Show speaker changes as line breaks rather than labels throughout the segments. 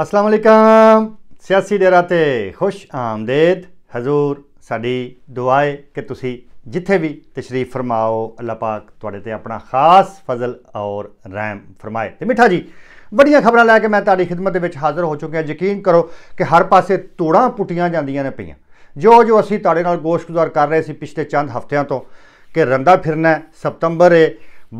ਅਸਲਾਮ ਅਲੈਕਮ ਸਿਆਸੀ ਡੇਰਾ ਤੇ ਖੁਸ਼ ਆਮਦੇਦ ਹਜ਼ੂਰ ਸਾਡੀ ਦੁਆਏ ਕਿ ਤੁਸੀਂ ਜਿੱਥੇ ਵੀ ਤਸ਼ਰੀਫ ਫਰਮਾਓ ਅੱਲਾਹ ਪਾਕ ਤੁਹਾਡੇ ਤੇ ਆਪਣਾ ਖਾਸ ਫਜ਼ਲ ਔਰ ਰਹਿਮ ਫਰਮਾਏ ਤੇ ਮਿੱਠਾ ਜੀ ਵੱਡੀਆਂ ਖਬਰਾਂ ਲੈ ਕੇ ਮੈਂ ਤੁਹਾਡੀ ਖidmat ਦੇ ਵਿੱਚ ਹਾਜ਼ਰ ਹੋ ਚੁੱਕਿਆ ਯਕੀਨ ਕਰੋ ਕਿ ਹਰ ਪਾਸੇ ਤੋੜਾਂ ਪੁੱਟੀਆਂ ਜਾਂਦੀਆਂ ਨੇ ਪਈਆਂ ਜੋ ਜੋ ਅਸੀਂ ਤੁਹਾਡੇ ਨਾਲ ਗੁਜ਼ਾਰ ਕਰ ਰਹੇ ਸੀ ਪਿਛਲੇ ਚੰਦ ਹਫ਼ਤਿਆਂ ਤੋਂ ਕਿ ਰੰਦਾ ਫਿਰਨਾ ਸਤੰਬਰ ਹੈ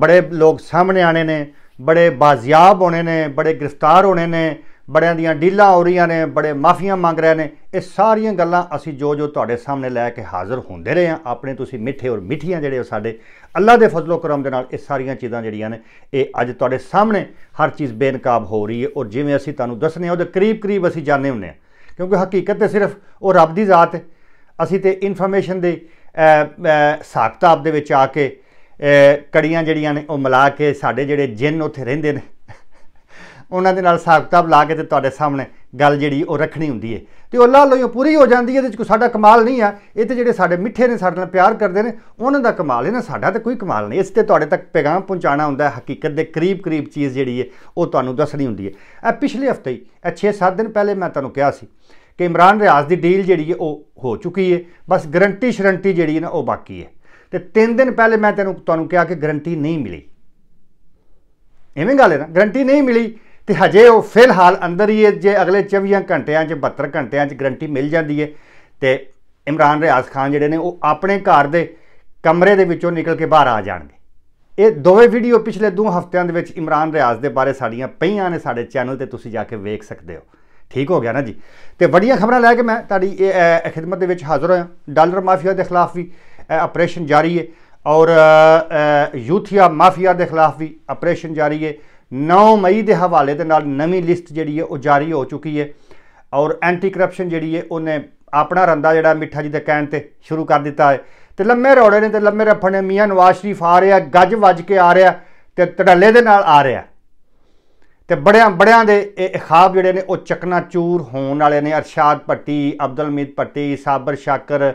ਬੜੇ ਲੋਕ ਸਾਹਮਣੇ ਆਣੇ ਨੇ ਬੜੇ ਬਾਜ਼ਿਆਬ ਹੋਣੇ ਨੇ ਬੜੇ ਗ੍ਰਿਫਤਾਰ ਹੋਣੇ ਨੇ ਬੜਿਆਂ ਦੀਆਂ ਡੀਲਾਂ ਹੋ ਰਹੀਆਂ ਨੇ ਬੜੇ ਮਾਫੀਆਂ ਮੰਗ ਰਹੇ ਨੇ ਇਹ ਸਾਰੀਆਂ ਗੱਲਾਂ ਅਸੀਂ ਜੋ ਜੋ ਤੁਹਾਡੇ ਸਾਹਮਣੇ ਲੈ ਕੇ ਹਾਜ਼ਰ ਹੁੰਦੇ ਰਹੇ ਆ ਆਪਣੇ ਤੁਸੀਂ ਮਿੱਠੇ ਔਰ ਮਿੱਠੀਆਂ ਜਿਹੜੇ ਸਾਡੇ ਅੱਲਾ ਦੇ ਫਜ਼ਲੋ ਕਰਮ ਦੇ ਨਾਲ ਇਹ ਸਾਰੀਆਂ ਚੀਜ਼ਾਂ ਜਿਹੜੀਆਂ ਨੇ ਇਹ ਅੱਜ ਤੁਹਾਡੇ ਸਾਹਮਣੇ ਹਰ ਚੀਜ਼ ਬੇਨਕਾਬ ਹੋ ਰਹੀ ਹੈ ਔਰ ਜਿਵੇਂ ਅਸੀਂ ਤੁਹਾਨੂੰ ਦੱਸਨੇ ਆ ਉਹਦੇ ਕਰੀਬ ਕਰੀਬ ਅਸੀਂ ਜਾਣੇ ਹੁੰਨੇ ਆ ਕਿਉਂਕਿ ਹਕੀਕਤ ਤੇ ਸਿਰਫ ਉਹ ਰੱਬ ਦੀ ਜ਼ਾਤ ਹੈ ਅਸੀਂ ਤੇ ਇਨਫੋਰਮੇਸ਼ਨ ਦੇ ਸਾਖਤਾਬ ਦੇ ਵਿੱਚ ਆ ਕੇ ਕੜੀਆਂ ਜਿਹੜੀਆਂ ਨੇ ਉਹ ਮਿਲਾ ਕੇ ਸਾਡੇ ਜਿਹੜੇ ਜਿੰਨ ਉੱਥੇ ਰਹਿੰਦੇ ਨੇ ਉਹਨਾਂ ਦੇ ਨਾਲ ਹਿਸਾਬ ਲਾ ਕੇ ਤੇ ਤੁਹਾਡੇ ਸਾਹਮਣੇ ਗੱਲ ਜਿਹੜੀ ਉਹ ਰੱਖਣੀ ਹੁੰਦੀ ਹੈ ਤੇ ਉਹ ਲਾਲ ਲਈ ਪੂਰੀ ਹੋ ਜਾਂਦੀ ਹੈ ਇਹਦੇ ਵਿੱਚ ਕੋਈ ਸਾਡਾ ਕਮਾਲ ਨਹੀਂ ਆ ਇਹ ਤੇ ਜਿਹੜੇ ਸਾਡੇ ਮਿੱਠੇ ਨੇ ਸਾਡੇ ਨਾਲ ਪਿਆਰ ਕਰਦੇ ਨੇ ਉਹਨਾਂ ਦਾ ਕਮਾਲ ਹੈ ਨਾ ਸਾਡਾ ਤਾਂ ਕੋਈ ਕਮਾਲ ਨਹੀਂ ਇਸ ਤੇ ਤੁਹਾਡੇ ਤੱਕ ਪੈਗਾਮ ਪਹੁੰਚਾਣਾ ਹੁੰਦਾ ਹਕੀਕਤ ਦੇ ਕਰੀਬ ਕਰੀਬ ਚੀਜ਼ ਜਿਹੜੀ ਹੈ ਉਹ ਤੁਹਾਨੂੰ ਦੱਸਣੀ ਹੁੰਦੀ ਹੈ ਇਹ ਪਿਛਲੇ ਹਫਤੇ ਹੀ ਇਹ 6-7 ਦਿਨ ਪਹਿਲੇ ਮੈਂ ਤੁਹਾਨੂੰ ਕਿਹਾ ਸੀ ਕਿ ਇਮਰਾਨ ਰਿਆਜ਼ ਦੀ ਡੀਲ ਜਿਹੜੀ ਹੈ ਉਹ ਹੋ ਚੁੱਕੀ ਹੈ ਬਸ ਗਰੰਟੀ ਸ਼ਰੰਟੀ ਜਿਹੜੀ ਹੈ ਨਾ ਉਹ ਬਾਕੀ ਹੈ ਤੇ 3 ਦਿਨ ਪਹਿਲੇ ਮੈਂ ਤੈਨੂੰ ਤੁਹਾਨੂੰ ਕਿਹਾ ਕਿ ਗਰੰਟੀ ਨਹੀਂ ਮਿਲੀ ਐਵੇਂ ਗੱਲ ਹੈ ਨਾ ਗਰੰਟੀ ਨਹੀਂ ਮਿਲੀ ਤੇ ਹਜੇ ਉਹ ਫਿਲਹਾਲ ਅੰਦਰ ਹੀ ਹੈ ਜੇ ਅਗਲੇ 24 ਘੰਟਿਆਂ 'ਚ 72 ਘੰਟਿਆਂ 'ਚ ਗਰੰਟੀ ਮਿਲ ਜਾਂਦੀ ਹੈ ਤੇ ਇਮਰਾਨ ਰਿਆਜ਼ ਖਾਨ ਜਿਹੜੇ ਨੇ ਉਹ ਆਪਣੇ ਘਰ ਦੇ ਕਮਰੇ ਦੇ ਵਿੱਚੋਂ ਨਿਕਲ ਕੇ ਬਾਹਰ ਆ ਜਾਣਗੇ ਇਹ ਦੋਵੇਂ ਵੀਡੀਓ ਪਿਛਲੇ ਦੋ ਹਫ਼ਤਿਆਂ ਦੇ ਵਿੱਚ ਇਮਰਾਨ ਰਿਆਜ਼ ਦੇ ਬਾਰੇ ਸਾਡੀਆਂ ਪਈਆਂ ਨੇ ਸਾਡੇ ਚੈਨਲ ਤੇ ਤੁਸੀਂ ਜਾ ਕੇ ਵੇਖ ਸਕਦੇ ਹੋ ਠੀਕ ਹੋ ਗਿਆ ਨਾ ਜੀ ਤੇ ਵੱਡੀਆਂ ਖਬਰਾਂ ਲੈ ਕੇ ਮੈਂ ਤੁਹਾਡੀ ਇਹ ਖਿਦਮਤ ਦੇ ਵਿੱਚ ਹਾਜ਼ਰ ਹੋਇਆ ਡਾਲਰ ਮਾਫੀਆ ਦੇ ਖਿਲਾਫ ਵੀ ਆਪਰੇਸ਼ਨ ਜਾਰੀ ਹੈ ਔਰ ਯੂਥੀਆ ਮਾਫੀਆ ਦੇ ਖਿਲਾਫ ਵੀ ਆਪਰੇਸ਼ਨ ਜਾਰੀ ਹੈ 9 ਮਈ ਦੇ ਹਵਾਲੇ ਦੇ ਨਾਲ ਨਵੀਂ ਲਿਸਟ ਜਿਹੜੀ ਹੈ ਉਹ ਜਾਰੀ ਹੋ ਚੁੱਕੀ ਹੈ ਔਰ ਐਂਟੀ ਕਰਪਸ਼ਨ ਜਿਹੜੀ ਹੈ ਉਹਨੇ ਆਪਣਾ ਰੰਦਾ ਜਿਹੜਾ ਮਿੱਠਾ ਜੀ ਦੇ ਕਹਿਣ ਤੇ ਸ਼ੁਰੂ ਕਰ ਦਿੱਤਾ ਹੈ ਤੇ ਲੰਮੇ ਰੌੜੇ ਨੇ ਤੇ ਲੰਮੇ ਰਫਣੇ ਨੇ ਮੀਆਂ ਨਵਾਜ਼ ਸ਼ਰੀਫ ਆ ਰਿਹਾ ਗੱਜ ਵੱਜ ਕੇ ਆ ਰਿਹਾ ਤੇ ਟੜੱਲੇ ਦੇ ਨਾਲ ਆ ਰਿਹਾ ਤੇ ਬੜਿਆਂ ਬੜਿਆਂ ਦੇ ਇਹ ਖਾਬ ਜਿਹੜੇ ਨੇ ਉਹ ਚੂਰ ਹੋਣ ਵਾਲੇ ਨੇ ਅਰਸ਼ਾਦ ਪੱਟੀ ਅਬਦੁਲ ਮੀਦ ਪੱਟੀ ਸਾਬਰ ਸ਼ਾਕਰ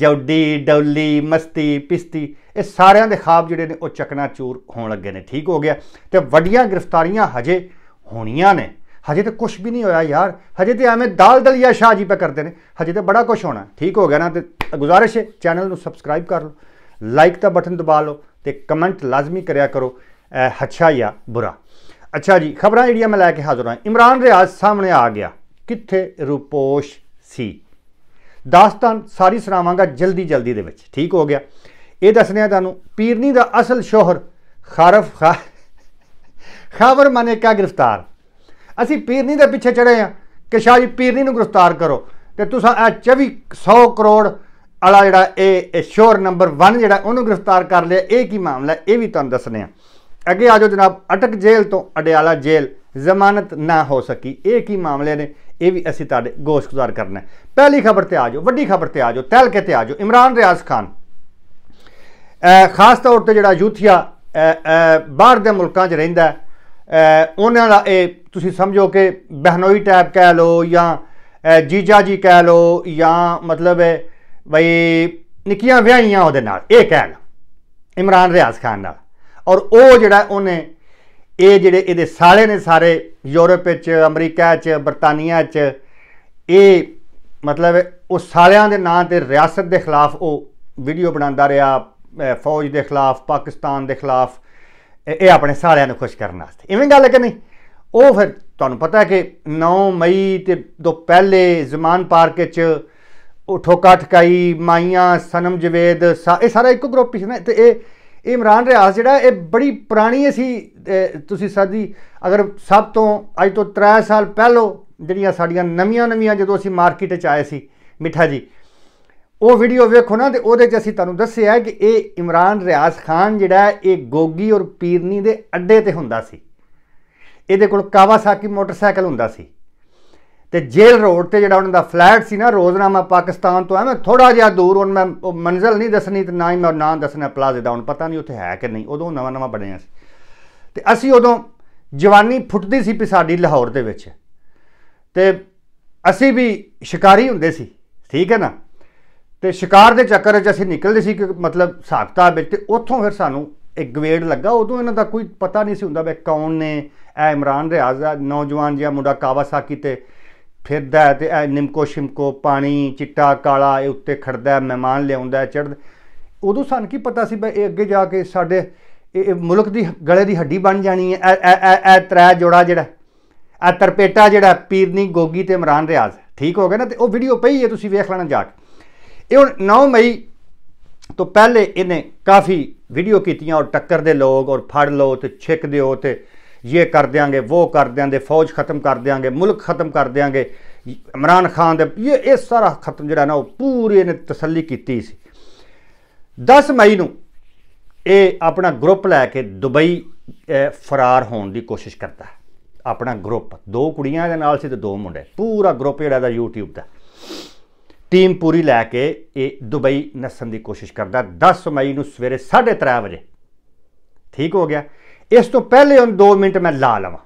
ਜੌਡੀ ਡੌਲੀ ਮਸਤੀ ਪਿਸਤੀ ਇਹ ਸਾਰਿਆਂ ਦੇ ਖਾਬ ਜਿਹੜੇ ਨੇ ਉਹ ਚੱਕਣਾ ਚੂਰ ਹੋਣ ਲੱਗੇ ਨੇ ਠੀਕ ਹੋ ਗਿਆ ਤੇ ਵੱਡੀਆਂ ਗ੍ਰਿਫਤਾਰੀਆਂ ਹਜੇ ਹੋਣੀਆਂ ਨੇ ਹਜੇ ਤਾਂ ਕੁਝ ਵੀ ਨਹੀਂ ਹੋਇਆ ਯਾਰ ਹਜੇ ਤੇ ਐਵੇਂ ਦਾਲ ਦਲੀਆ ਸ਼ਾਹ ਜੀ ਪੇ ਕਰਦੇ ਨੇ ਹਜੇ ਤੇ ਬੜਾ ਕੁਝ ਹੋਣਾ ਠੀਕ ਹੋ ਗਿਆ ਨਾ ਤੇ ਗੁਜ਼ਾਰਿਸ਼ ਹੈ ਚੈਨਲ ਨੂੰ ਸਬਸਕ੍ਰਾਈਬ ਕਰ ਲਓ ਲਾਈਕ ਦਾ ਬਟਨ ਦਬਾ ਲਓ ਤੇ ਕਮੈਂਟ ਲਾਜ਼ਮੀ ਕਰਿਆ ਕਰੋ ਅੱਛਾ ਜਾਂ ਬੁਰਾ ਅੱਛਾ ਜੀ ਖਬਰਾਂ ਜਿਹੜੀਆਂ ਮੈਂ ਲੈ ਕੇ ਹਾਜ਼ਰ ਹਾਂ ਇਮਰਾਨ ਰਿਆਜ਼ ਸਾਹਮਣੇ ਆ ਗਿਆ ਕਿੱਥੇ ਰੂਪੋਸ਼ ਸੀ ਦਾਸਤਾਨ ਸਾਰੀ ਸੁਣਾਵਾਂਗਾ ਜਲਦੀ ਜਲਦੀ ਦੇ ਵਿੱਚ ਠੀਕ ਹੋ ਗਿਆ ਇਹ ਦੱਸਣਿਆ ਤੁਹਾਨੂੰ ਪੀਰਨੀ ਦਾ ਅਸਲ ਸ਼ੋਹਰ ਖਾਰਫ ਖਾ ਖਾਵਰ ਮਨੇ ਕਾ ਗ੍ਰਿਫਤਾਰ ਅਸੀਂ ਪੀਰਨੀ ਦੇ ਪਿੱਛੇ ਚੜੇ ਆ ਕਿ ਸ਼ਾਹ ਜੀ ਪੀਰਨੀ ਨੂੰ ਗ੍ਰਿਫਤਾਰ ਕਰੋ ਤੇ ਤੁਸੀਂ ਆ 2400 ਕਰੋੜ ਵਾਲਾ ਜਿਹੜਾ ਇਹ ਸ਼ੋਰ ਨੰਬਰ 1 ਜਿਹੜਾ ਉਹਨੂੰ ਗ੍ਰਿਫਤਾਰ ਕਰ ਲਿਆ ਇਹ ਕੀ ਮਾਮਲਾ ਇਹ ਵੀ ਤੁਹਾਨੂੰ ਦੱਸਣਿਆ ਅੱਗੇ ਆਜੋ ਜਨਾਬ ਅਟਕ ਜੇਲ੍ਹ ਤੋਂ ਅਡਿਆਲਾ ਜੇਲ੍ਹ ਜ਼ਮਾਨਤ ਨਾ ਹੋ ਸਕੀ ਇਹ ਕੀ ਮਾਮਲੇ ਨੇ ਇਹ ਵੀ ਅਸੀਂ ਤੁਹਾਡੇ ਗੁਜ਼ਾਰ ਕਰਨਾ ਪਹਿਲੀ ਖਬਰ ਤੇ ਆ ਜਾਓ ਵੱਡੀ ਖਬਰ ਤੇ ਆ ਜਾਓ ਕੇ ਤੇ ਆ ਜਾਓ ਇਮਰਾਨ ਰਿਆਜ਼ ਖਾਨ ਖਾਸ ਤੌਰ ਤੇ ਜਿਹੜਾ ਯੂਥੀਆ ਬਾਹਰ ਦੇ ਮੁਲਕਾਂ 'ਚ ਰਹਿੰਦਾ ਉਹਨਾਂ ਦਾ ਇਹ ਤੁਸੀਂ ਸਮਝੋ ਕਿ ਬਹਿਨੋਈ ਟਾਈਪ ਕਹਿ ਲਓ ਜਾਂ ਜੀਜਾ ਜੀ ਕਹਿ ਲਓ ਜਾਂ ਮਤਲਬ ਹੈ ਬਈ ਨਿੱਕੀਆਂ ਵਿਆਹੀਆਂ ਉਹਦੇ ਨਾਲ ਇਹ ਕਹਿ ਲਓ ਇਮਰਾਨ ਰਿਆਜ਼ ਖਾਨ ਨਾਲ ਔਰ ਉਹ ਜਿਹੜਾ ਉਹਨੇ ਇਹ ਜਿਹੜੇ ਇਹਦੇ ਸਾਲੇ ਨੇ ਸਾਰੇ ਯੂਰਪ ਵਿੱਚ ਅਮਰੀਕਾ ਵਿੱਚ ਬਰਤਾਨੀਆ ਵਿੱਚ ਇਹ ਮਤਲਬ ਉਹ ਸਾਲਿਆਂ ਦੇ ਨਾਂ ਤੇ ਰਿਆਸਤ ਦੇ ਖਿਲਾਫ ਉਹ ਵੀਡੀਓ ਬਣਾਉਂਦਾ ਰਿਹਾ ਫੌਜ ਦੇ ਖਿਲਾਫ ਪਾਕਿਸਤਾਨ ਦੇ ਖਿਲਾਫ ਇਹ ਆਪਣੇ ਸਾਲਿਆਂ ਨੂੰ ਖੁਸ਼ ਕਰਨ ਵਾਸਤੇ ਇਵੇਂ ਗੱਲ ਹੈ ਕਿ ਨਹੀਂ ਉਹ ਫਿਰ ਤੁਹਾਨੂੰ ਪਤਾ ਹੈ ਕਿ 9 ਮਈ ਤੇ ਦੋ ਪਹਿਲੇ ਜ਼ਮਾਨ ਪਾਰਕ ਵਿੱਚ ਉਹ ਠੋਕਾ ਠਕਾਈ ਮਾਈਆਂ ਸਨਮ ਜਵੇਦ ਇਹ ਸਾਰਾ ਇੱਕੋ ਗਰੁੱਪ ਹੀ ਸੀ ਨਾ ਤੇ ਇਹ ਇਮਰਾਨ ਰਿਆਜ਼ ਜਿਹੜਾ ਇਹ ਬੜੀ ਪੁਰਾਣੀ ਸੀ ਤੁਸੀਂ ਸਾਡੀ ਅਗਰ ਸਭ ਤੋਂ ਅੱਜ ਤੋਂ 3 ਸਾਲ ਪਹਿਲਾਂ ਜਿਹੜੀਆਂ ਸਾਡੀਆਂ ਨਵੀਆਂ-ਨਵੀਆਂ ਜਦੋਂ ਅਸੀਂ ਮਾਰਕੀਟ 'ਚ ਆਏ ਸੀ ਮਿੱਠਾ ਜੀ ਉਹ ਵੀਡੀਓ ਵੇਖੋ ਨਾ ਤੇ ਉਹਦੇ 'ਚ ਅਸੀਂ ਤੁਹਾਨੂੰ ਦੱਸਿਆ ਕਿ ਇਹ ਇਮਰਾਨ ਰਿਆਜ਼ ਖਾਨ ਜਿਹੜਾ ਇਹ ਗੋਗੀ ਔਰ ਪੀਰਨੀ ਦੇ ਅੱਡੇ ਤੇ ਹੁੰਦਾ ਸੀ ਇਹਦੇ ਕੋਲ ਕਾਵਾਸਾਕੀ ਮੋਟਰਸਾਈਕਲ ਹੁੰਦਾ ਸੀ ਤੇ ਜੇਲ ਰੋਡ ਤੇ ਜਿਹੜਾ ਉਹਨਾਂ ਦਾ ਫਲੈਟ ਸੀ ਨਾ ਰੋਜ਼ਨਾਮਾ ਪਾਕਿਸਤਾਨ ਤੋਂ ਐਵੇਂ ਮੈਂ ਥੋੜਾ ਜਿਹਾ ਦੂਰ ਉਹਨਾਂ ਮੈਂ ਮੰਜ਼ਲ ਨਹੀਂ ਦੱਸਣੀ ਤੇ ਨਾ ਹੀ ਮੈਂ ਨਾਂ ਦੱਸਣਾ ਪਲਾਜ਼ੇ ਦਾ ਹੁਣ ਪਤਾ ਨਹੀਂ ਉੱਥੇ ਹੈ ਕਿ ਨਹੀਂ ਉਦੋਂ ਨਵਾਂ ਨਵਾਂ ਬਣਿਆ ਸੀ ਤੇ ਅਸੀਂ ਉਦੋਂ ਜਵਾਨੀ ਫੁੱਟਦੀ ਸੀ ਪੀ ਸਾਡੀ ਲਾਹੌਰ ਦੇ ਵਿੱਚ ਤੇ ਅਸੀਂ ਵੀ ਸ਼ਿਕਾਰੀ ਹੁੰਦੇ ਸੀ ਠੀਕ ਹੈ ਨਾ ਤੇ ਸ਼ਿਕਾਰ ਦੇ ਚੱਕਰ 'ਚ ਅਸੀਂ ਨਿਕਲਦੇ ਸੀ ਕਿ ਮਤਲਬ ਸਾਖਤਾ ਵਿੱਚ ਤੇ ਉੱਥੋਂ ਫਿਰ ਸਾਨੂੰ ਇੱਕ ਗਵੇੜ ਲੱਗਾ ਉਦੋਂ ਇਹਨਾਂ ਦਾ ਕੋਈ ਪਤਾ ਨਹੀਂ ਸੀ ਹੁੰਦਾ ਵੀ ਕੌਣ ਨੇ ਇਹ ਇਮਰਾਨ ਰਿਆਜ਼ ਦਾ ਨੌਜਵਾਨ ਜਿਹਾ ਮੁੰਡਾ ਕਾਵਾਸਾਕੀ ਤੇ ਫਿਰਦਾ ਤੇ ਇਹ ਨਿਮਕੋ ਸ਼ਿਮਕੋ ਪਾਣੀ ਚਿੱਟਾ ਕਾਲਾ ਇਹ ਉੱਤੇ ਖੜਦਾ ਮਹਿਮਾਨ ਲਿਆਉਂਦਾ ਚੜ੍ਹਦਾ ਉਦੋਂ ਸਾਨੂੰ ਕੀ ਪਤਾ ਸੀ ਬਈ ਇਹ ਅੱਗੇ ਜਾ ਕੇ ਸਾਡੇ ਇਹ ਮੁਲਕ ਦੀ ਗਲੇ ਦੀ ਹੱਡੀ ਬਣ ਜਾਣੀ ਹੈ ਇਹ ਤਰਾ ਜੋੜਾ ਜਿਹੜਾ ਆ ਤਰਪੇਟਾ ਜਿਹੜਾ ਪੀਰਨੀ ਗੋਗੀ ਤੇ ਇਮਰਾਨ ਰਿਆਜ਼ ਠੀਕ ਹੋ ਗਿਆ ਨਾ ਤੇ ਉਹ ਵੀਡੀਓ ਪਈ ਹੈ ਤੁਸੀਂ ਵੇਖ ਲੈਣਾ ਜਾ ਕੇ ਇਹ ਹੁਣ 9 ਮਈ ਤੋਂ ਪਹਿਲੇ ਇਹਨੇ ਕਾਫੀ ਵੀਡੀਓ ਕੀਤੀਆਂ ਔਰ ਟੱਕਰ ਦੇ ਲੋਕ ਔਰ ਫੜ ਲੋ ਤੇ ਛਿੱਕ ਦਿਓ ਤੇ ਇਹ ਕਰ ਦਿਆਂਗੇ ਉਹ ਕਰ ਦਿਆਂਗੇ ਫੌਜ ਖਤਮ ਕਰ ਦਿਆਂਗੇ ਮੁਲਕ ਖਤਮ ਕਰ ਦਿਆਂਗੇ ਇਮਰਾਨ ਖਾਨ ਦੇ ਇਹ ਇਹ ਸਾਰਾ ਖਤਮ ਜਿਹੜਾ ਨਾ ਉਹ ਪੂਰੀ ਨੇ ਤਸੱਲੀ ਕੀਤੀ ਸੀ 10 ਮਈ ਨੂੰ ਇਹ ਆਪਣਾ ਗਰੁੱਪ ਲੈ ਕੇ ਦੁਬਈ ਫਰਾਰ ਹੋਣ ਦੀ ਕੋਸ਼ਿਸ਼ ਕਰਦਾ ਹੈ ਆਪਣਾ ਗਰੁੱਪ ਦੋ ਕੁੜੀਆਂ ਦੇ ਨਾਲ ਸੀ ਤੇ ਦੋ ਮੁੰਡੇ ਪੂਰਾ ਗਰੁੱਪ ਜਿਹੜਾ ਦਾ YouTube ਦਾ ਟੀਮ ਪੂਰੀ ਲੈ ਕੇ ਇਹ ਦੁਬਈ ਨਸਣ ਦੀ ਕੋਸ਼ਿਸ਼ ਕਰਦਾ 10 ਮਈ ਨੂੰ ਸਵੇਰੇ 3:30 ਵਜੇ ਠੀਕ ਹੋ ਗਿਆ ਇਸ ਤੋਂ ਪਹਿਲੇ ਉਹ 2 ਮਿੰਟ ਮੈਂ ਲਾ ਲਵਾਂ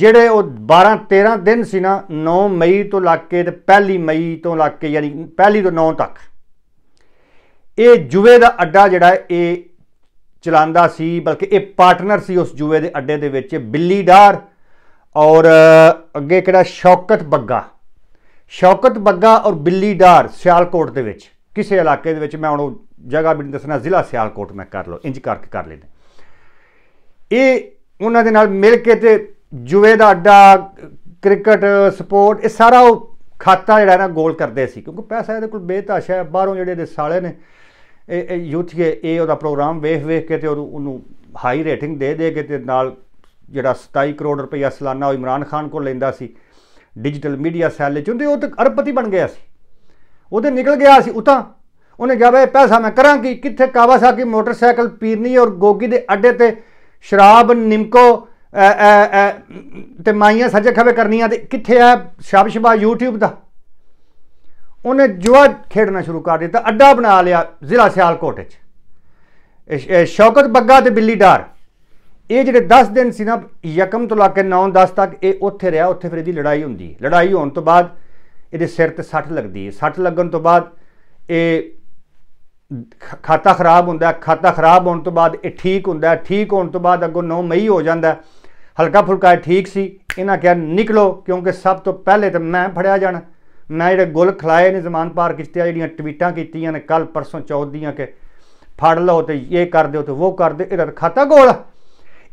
ਜਿਹੜੇ ਉਹ 12 13 ਦਿਨ ਸੀ ਨਾ 9 ਮਈ ਤੋਂ ਲੱਗ ਕੇ ਤੇ 1 ਮਈ ਤੋਂ ਲੱਗ ਕੇ ਯਾਨੀ ਪਹਿਲੀ ਤੋਂ 9 ਤੱਕ ਇਹ ਜੁਵੇ ਦਾ ਅੱਡਾ ਜਿਹੜਾ ਇਹ ਚਲਾਉਂਦਾ ਸੀ ਬਲਕਿ ਇਹ ਪਾਰਟਨਰ ਸੀ ਉਸ ਜੁਵੇ ਦੇ ਅੱਡੇ ਦੇ ਵਿੱਚ ਬਿੱਲੀ ਢਾਰ ਔਰ ਅੱਗੇ ਕਿਹੜਾ ਸ਼ੌਕਤ ਬੱਗਾ ਸ਼ੌਕਤ ਬੱਗਾ ਔਰ ਬਿੱਲੀ ਢਾਰ ਸਿਆਲਕੋਟ ਦੇ ਵਿੱਚ ਕਿਸੇ ਇਲਾਕੇ ਦੇ ਵਿੱਚ ਮੈਂ ਹੁਣ ਜਗ੍ਹਾ ਵੀ ਦੱਸਣਾ ਜ਼ਿਲ੍ਹਾ ਸਿਆਲਕੋਟ ਮੈਂ ਕਰ ਲਓ ਇੰਜ ਕਰਕੇ ਕਰ ਲੈਣਾ ਇਹ ਉਹਨਾਂ ਦੇ ਨਾਲ ਮਿਲ ਕੇ ਤੇ ਜੁਵੇ ਦਾ ਅੱਡਾ ਕ੍ਰਿਕਟ ਸਪੋਰਟ ਇਹ ਸਾਰਾ ਉਹ ਖਾਤਾ ਜਿਹੜਾ ਨਾ ਗੋਲ ਕਰਦੇ ਸੀ ਕਿਉਂਕਿ ਪੈਸਾ ਇਹਦੇ ਕੋਲ ਬੇਤਾਸ਼ਾ ਹੈ ਬਾਹਰੋਂ ਜਿਹੜੇ ਦੇ ਸਾਲੇ ਨੇ ਯੂਥੀਏ ਇਹ ਉਹਦਾ ਪ੍ਰੋਗਰਾਮ ਵੇਖ ਵੇਖ ਕੇ ਤੇ ਉਹਨੂੰ ਹਾਈ ਰੇਟਿੰਗ ਦੇ ਦੇ ਕੇ ਤੇ ਨਾਲ ਜਿਹੜਾ 27 ਕਰੋੜ ਰੁਪਇਆ ਸਾਲਾਨਾ ਉਹ ਇਮਰਾਨ ਖਾਨ ਕੋਲ ਲੈਂਦਾ ਸੀ ਡਿਜੀਟਲ ਮੀਡੀਆ ਸੈੱਲ ਚ ਹੁੰਦੇ ਉਹ ਤਾਂ ਅਰਬਪਤੀ ਬਣ ਗਿਆ ਸੀ ਉਹਦੇ ਨਿਕਲ ਗਿਆ ਸੀ ਉਤਾਂ ਉਹਨੇ ਕਿਹਾ ਬਈ ਪੈਸਾ ਮੈਂ ਕਰਾਂ ਕੀ ਕਿੱਥੇ ਕਾਵਾਸਾਕੀ ਮੋਟਰਸਾਈਕਲ ਪੀਰਨੀ ਔਰ ਗੋਗੀ ਦੇ ਅੱਡੇ ਤੇ ਸ਼ਰਾਬ ਨਿਮਕੋ ਤੇ ਮਾਈਆਂ ਸੱਜੇ ਖਵੇ ਕਰਨੀਆਂ ਤੇ ਕਿੱਥੇ ਆ ਸ਼ਬਸ਼ਬਾ YouTube ਦਾ ਉਹਨੇ ਜੁਆ ਖੇਡਣਾ ਸ਼ੁਰੂ ਕਰ ਦਿੱਤਾ ਅੱਡਾ ਬਣਾ ਲਿਆ ਜ਼ਿਲ੍ਹਾ ਸਿਆਲਕੋਟ ਵਿੱਚ ਸ਼ੌਕਤ ਬੱਗਾ ਤੇ ਬਿੱਲੀ ਡਾਰ ਇਹ ਜਿਹੜੇ 10 ਦਿਨ ਸੀ ਨਾ ਯਕਮ ਤੋਂ ਲਾ ਕੇ 9-10 ਤੱਕ ਇਹ ਉੱਥੇ ਰਿਹਾ ਉੱਥੇ ਫਿਰ ਇਹਦੀ ਲੜਾਈ ਹੁੰਦੀ ਲੜਾਈ ਹੋਣ ਤੋਂ ਬਾਅਦ ਇਹਦੇ ਸਿਰ ਤੇ ਸੱਟ ਲੱਗਦੀ ਹੈ ਸੱਟ ਲੱਗਣ ਤੋਂ ਬਾਅਦ ਇਹ ਖਾਤਾ ਖਰਾਬ ਹੁੰਦਾ ਖਾਤਾ ਖਰਾਬ ਹੋਣ ਤੋਂ ਬਾਅਦ ਇਹ ਠੀਕ ਹੁੰਦਾ ਠੀਕ ਹੋਣ ਤੋਂ ਬਾਅਦ ਅੱਗੋਂ 9 ਮਈ ਹੋ ਜਾਂਦਾ ਹਲਕਾ ਫੁਲਕਾ ਠੀਕ ਸੀ ਇਹਨਾਂ ਕਿਹਾ ਨਿਕਲੋ ਕਿਉਂਕਿ ਸਭ ਤੋਂ ਪਹਿਲੇ ਤਾਂ ਮੈਂ ਫੜਿਆ ਜਾਣਾ ਨਾ ਜਿਹੜੇ ਗੁੱਲ ਖਲਾਏ ਨੇ ਜ਼ਮਾਨ ਪਾਰ ਕਿਸ਼ਤੀਆਂ ਜਿਹੜੀਆਂ ਟਵੀਟਾਂ ਕੀਤੀਆਂ ਨੇ ਕੱਲ ਪਰਸੋਂ ਚੌਥ ਦੀਆਂ ਕਿ ਫੜ ਲਓ ਤੇ ਇਹ ਕਰ ਦਿਓ ਤੇ ਉਹ ਕਰ ਦਿਓ ਇਹਦਾ ਖਾਤਾ ਗੋਲ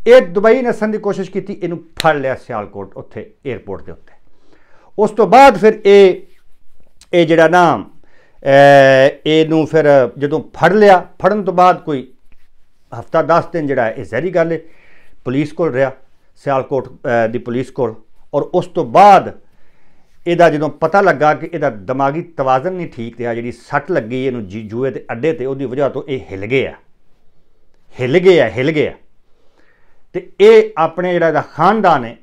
ਇਹ ਦੁਬਈ ਨਸਣ ਦੀ ਕੋਸ਼ਿਸ਼ ਕੀਤੀ ਇਹਨੂੰ ਫੜ ਲਿਆ ਸਿਆਲਕੋਟ ਉੱਥੇ 에ਅਰਪੋਰਟ ਦੇ ਉੱਤੇ ਉਸ ਤੋਂ ਬਾਅਦ ਫਿਰ ਇਹ ਇਹ ਜਿਹੜਾ ਇਹ ਇਹਨੂੰ ਫਿਰ ਜਦੋਂ ਫੜ ਲਿਆ ਫੜਨ ਤੋਂ ਬਾਅਦ ਕੋਈ ਹਫਤਾ 10 ਦਿਨ ਜਿਹੜਾ ਇਹ ਜ਼ਹਿਰੀ ਗੱਲ ਹੈ ਪੁਲਿਸ ਕੋਲ ਰਿਹਾ ਸਿਆਲਕੋਟ ਦੀ ਪੁਲਿਸ ਕੋਲ ਔਰ ਉਸ ਤੋਂ ਬਾਅਦ ਇਹਦਾ ਜਦੋਂ ਪਤਾ ਲੱਗਾ ਕਿ ਇਹਦਾ ਦਿਮਾਗੀ ਤਵਾਜ਼ਨ ਨਹੀਂ ਠੀਕ ਤੇ ਆ ਜਿਹੜੀ ਸੱਟ ਲੱਗੀ ਇਹਨੂੰ ਜੂਏ ਤੇ ਅੱਡੇ ਤੇ ਉਹਦੀ ਵਜ੍ਹਾ ਤੋਂ ਇਹ ਹਿੱਲ ਗਿਆ ਹਿੱਲ ਗਿਆ ਹਿੱਲ ਗਿਆ ਤੇ ਇਹ ਆਪਣੇ ਜਿਹੜਾ ਇਹਦਾ ਖਾਨਦਾਨ ਹੈ